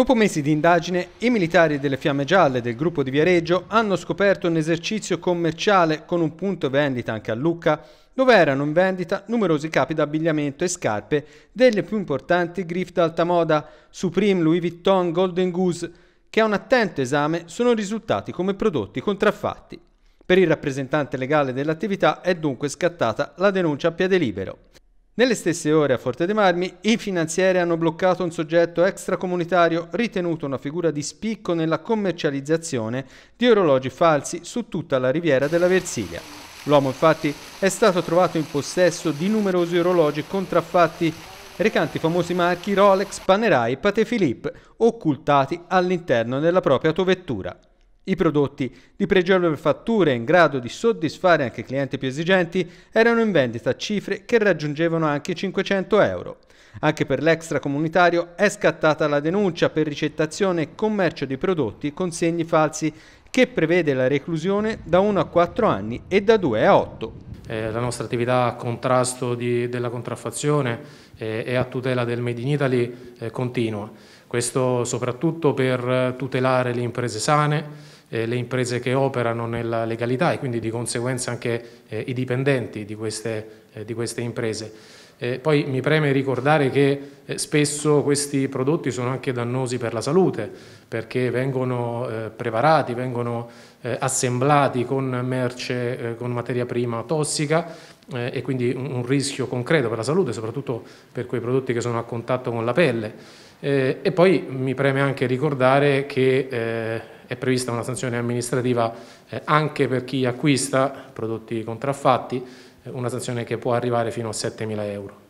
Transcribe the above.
Dopo mesi di indagine, i militari delle Fiamme Gialle del gruppo di Viareggio hanno scoperto un esercizio commerciale con un punto vendita anche a Lucca, dove erano in vendita numerosi capi d'abbigliamento e scarpe delle più importanti griff d'alta moda, Supreme, Louis Vuitton, Golden Goose, che a un attento esame sono risultati come prodotti contraffatti. Per il rappresentante legale dell'attività è dunque scattata la denuncia a piede libero. Nelle stesse ore a Forte dei Marmi i finanzieri hanno bloccato un soggetto extracomunitario ritenuto una figura di spicco nella commercializzazione di orologi falsi su tutta la riviera della Versilia. L'uomo infatti è stato trovato in possesso di numerosi orologi contraffatti recanti i famosi marchi Rolex, Panerai e Paté Philippe, occultati all'interno della propria autovettura. I prodotti di pregevole fattura in grado di soddisfare anche clienti più esigenti erano in vendita a cifre che raggiungevano anche i 500 euro. Anche per l'extracomunitario è scattata la denuncia per ricettazione e commercio di prodotti con segni falsi che prevede la reclusione da 1 a 4 anni e da 2 a 8 eh, la nostra attività a contrasto di, della contraffazione eh, e a tutela del Made in Italy eh, continua. Questo soprattutto per tutelare le imprese sane, eh, le imprese che operano nella legalità e quindi di conseguenza anche eh, i dipendenti di queste, eh, di queste imprese. Eh, poi mi preme ricordare che eh, spesso questi prodotti sono anche dannosi per la salute perché vengono preparati, vengono assemblati con merce, con materia prima tossica eh, e quindi un, un, rischio concreto per la salute, soprattutto per quei prodotti che sono a contatto con la pelle. Eh, e poi mi preme anche ricordare che eh, è prevista una sanzione amministrativa eh, anche per chi acquista prodotti contraffatti, eh, una sanzione che può arrivare fino a 7.000 euro.